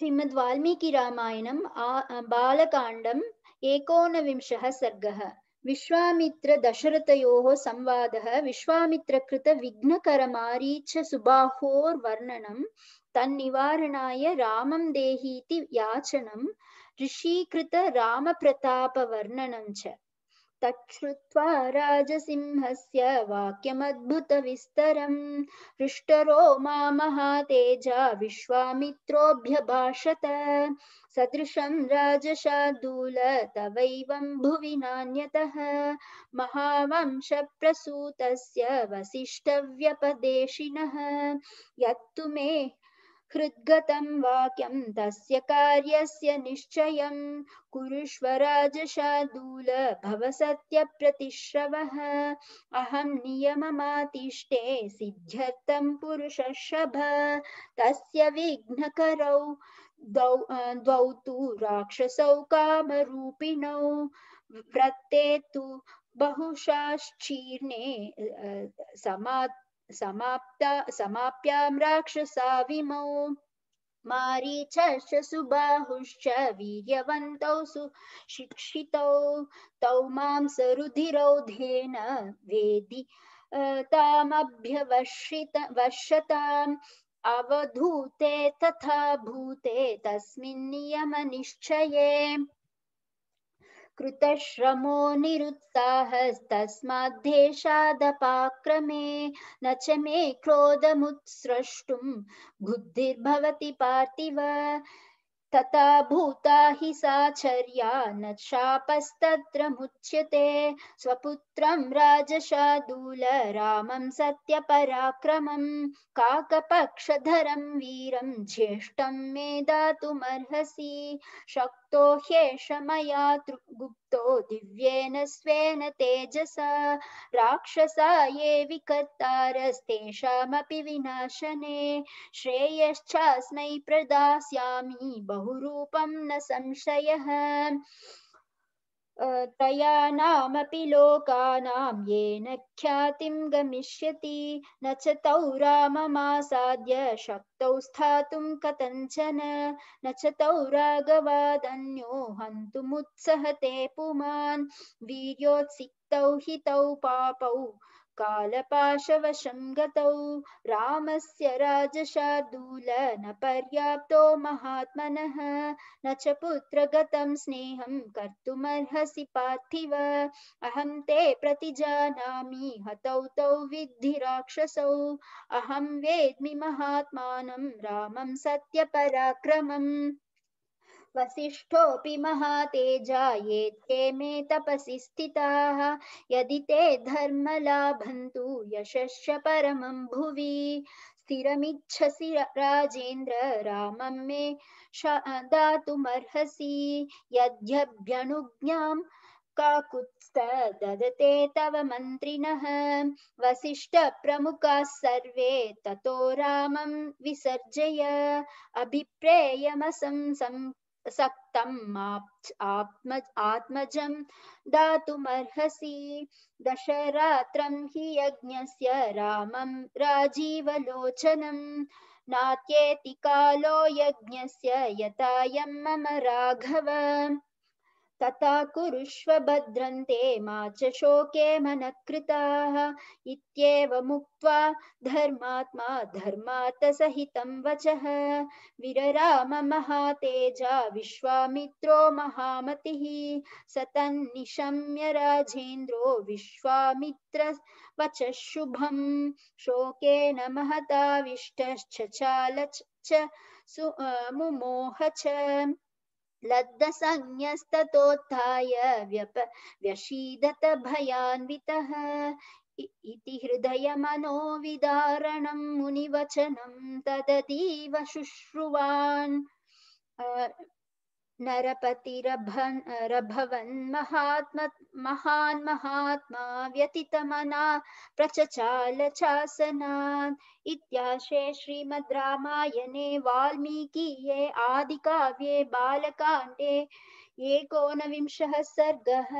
श्रीमद् वाल्मीकि रामायणं बालकाण्डम् एकोनविंशः सर्गः विश्वामित्रदशरथयोः संवादः विश्वामित्रकृतविघ्नकरमारीचसुबाहोर्वर्णनं तन्निवारणाय रामं देहीति याचनं ऋषीकृतरामप्रतापवर्णनं च तच्छ्रुत्वा राजसिंहस्य वाक्यमद्भुतविस्तरम् हृष्टरो मा महातेजा विश्वामित्रोऽभ्यभाषत सदृशं राजशार्दूल तवैवं भुवि नान्यतः महावंशप्रसूतस्य वसिष्ठव्यपदेशिनः यत्तु मे हृद्गतं वाक्यं तस्य कार्यस्य निश्चयं कुरुष्व राजशादूल भव सत्यप्रतिश्रवः अहं नियममातिष्ठे सिद्ध्यर्थं पुरुषशभ तस्य विघ्नकरौ द्वौ द्वौ तु राक्षसौ कामरूपिणौ व्रते तु बहुशाश्चीर्णे समात् समाप्ता राक्षसा विमौ मारीचश्च सुबाहुश्च वीर्यवन्तौ सुशिक्षितौ तौ मां सरुधिरौधेन वेदि तामभ्यवर्षित वर्षताम् अवधूते तथा भूते तस्मिन् नियमनिश्चये कृतश्रमो निरुत्साहस्तस्माद्देशादपाक्रमे न च मे क्रोधमुत्स्रष्टुं बुद्धिर्भवति पार्थिव तथा भूता हि साचर्या न शापस्तत्र मुच्यते स्वपुत्रं राजशादूलरामं सत्यपराक्रमं काकपक्षधरं वीरं ज्येष्ठं मे दातुमर्हसि शक्तो ह्येष मया गुप्तो दिव्येन स्वेन तेजसा राक्षसा ये विकर्तारस्तेषामपि विनाशने श्रेयश्चास्मै प्रदास्यामि बहु बहुरूपं न संशयः त्रयाणामपि लोकानां येन ख्यातिं गमिष्यति न च तौ राममासाद्य शक्तौ स्थातुं कथञ्चन न च तौ राघवादन्यो हन्तुमुत्सहते पुमान् वीर्योत्सिक्तौ हि तौ पापौ कालपाशवशं गतौ रामस्य राजशार्दूल न पर्याप्तो महात्मनः न च पुत्रगतं स्नेहं कर्तुमर्हसि पार्थिव अहं ते प्रतिजानामि हतौ तौ विद्धि राक्षसौ अहं वेद्मि महात्मानं रामं सत्यपराक्रमम् वसिष्ठोऽपि महातेजा ये ते मे तपसि स्थिताः यदि ते धर्म लाभन्तु यशश्च परमं भुवि स्थिरमिच्छसि राजेन्द्र रामं मे दातुमर्हसि यद्यभ्यनुज्ञां काकुत्स्त ददते तव मन्त्रिणः वसिष्ठप्रमुखाः सर्वे ततो रामं विसर्जय अभिप्रेयमसं सक्तम् आत्म आत्मजं दातुमर्हसि दशरात्रं हि यज्ञस्य रामं राजीवलोचनम् नात्येति कालो यज्ञस्य यतायम् मम राघव तथा कुरुष्व भद्रन्ते मा च शोके मनःकृताः इत्येवमुक्त्वा धर्मात्मा धर्मातसहितं वचः विरराम महातेजा विश्वामित्रो महामतिः स तन्निशम्य राजेन्द्रो विश्वामित्र वच शुभं शोकेन महताविष्टश्चचाल च मुमोह च लद्द लब्धसंज्ञस्ततोत्थाय व्यप व्यशीदत भयान्वितः इति हृदयमनोविदारणं मुनिवचनं तदतीव शुश्रुवान् नरपतिरभन् महात्म महान् महात्मा व्यतितमना प्रचचाल इत्याशे श्रीमद् रामायणे वाल्मीकीये आदिकाव्ये बालकाण्डे एकोनविंशः सर्गः